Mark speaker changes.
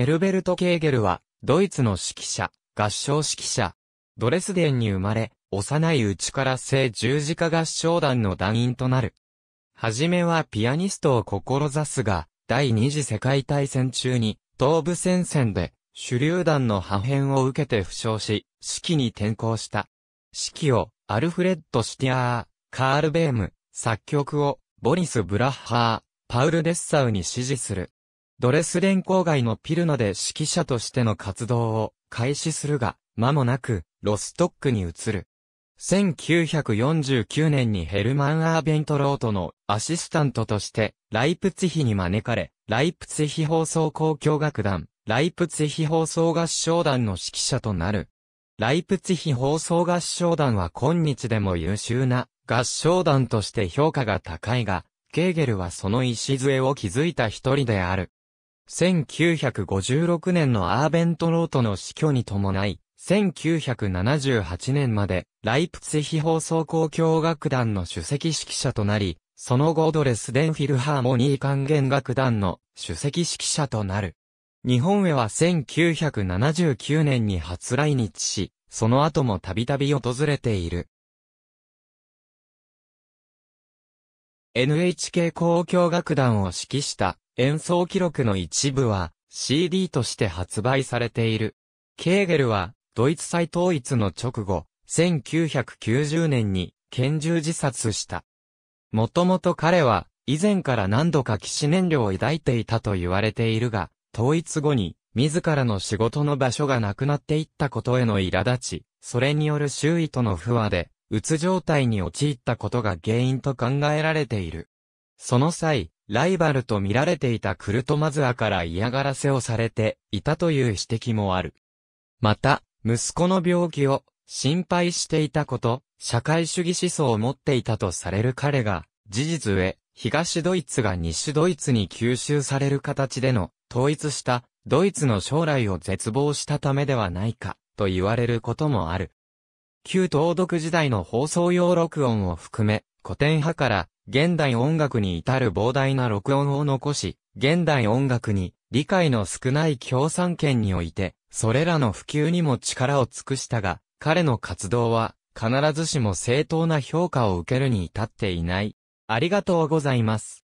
Speaker 1: ヘルベルト・ケーゲルは、ドイツの指揮者、合唱指揮者、ドレスデンに生まれ、幼いうちから聖十字架合唱団の団員となる。はじめはピアニストを志すが、第二次世界大戦中に、東部戦線で、手榴弾の破片を受けて負傷し、指揮に転向した。指揮を、アルフレッド・シティアー、カール・ベーム、作曲を、ボリス・ブラッハー、パウル・デッサウに指示する。ドレスデン郊外のピルノで指揮者としての活動を開始するが、間もなく、ロストックに移る。1949年にヘルマン・アーベントロートのアシスタントとして、ライプツヒに招かれ、ライプツヒ放送交響楽団、ライプツヒ放送合唱団の指揮者となる。ライプツヒ放送合唱団は今日でも優秀な合唱団として評価が高いが、ケーゲルはその礎を築いた一人である。1956年のアーベントロートの死去に伴い、1978年まで、ライプツヒ放送交響楽団の首席指揮者となり、その後ドレスデンフィルハーモニー管弦楽団の首席指揮者となる。日本へは1979年に初来日し、その後もたびたび訪れている。NHK 交響楽団を指揮した演奏記録の一部は CD として発売されている。ケーゲルはドイツ再統一の直後、1990年に拳銃自殺した。もともと彼は以前から何度か騎士燃料を抱いていたと言われているが、統一後に自らの仕事の場所がなくなっていったことへの苛立ち、それによる周囲との不和でうつ状態に陥ったことが原因と考えられている。その際、ライバルと見られていたクルトマズアから嫌がらせをされていたという指摘もある。また、息子の病気を心配していたこと、社会主義思想を持っていたとされる彼が、事実上、東ドイツが西ドイツに吸収される形での統一したドイツの将来を絶望したためではないかと言われることもある。旧東独時代の放送用録音を含め、古典派から現代音楽に至る膨大な録音を残し、現代音楽に理解の少ない共産圏において、それらの普及にも力を尽くしたが、彼の活動は必ずしも正当な評価を受けるに至っていない。ありがとうございます。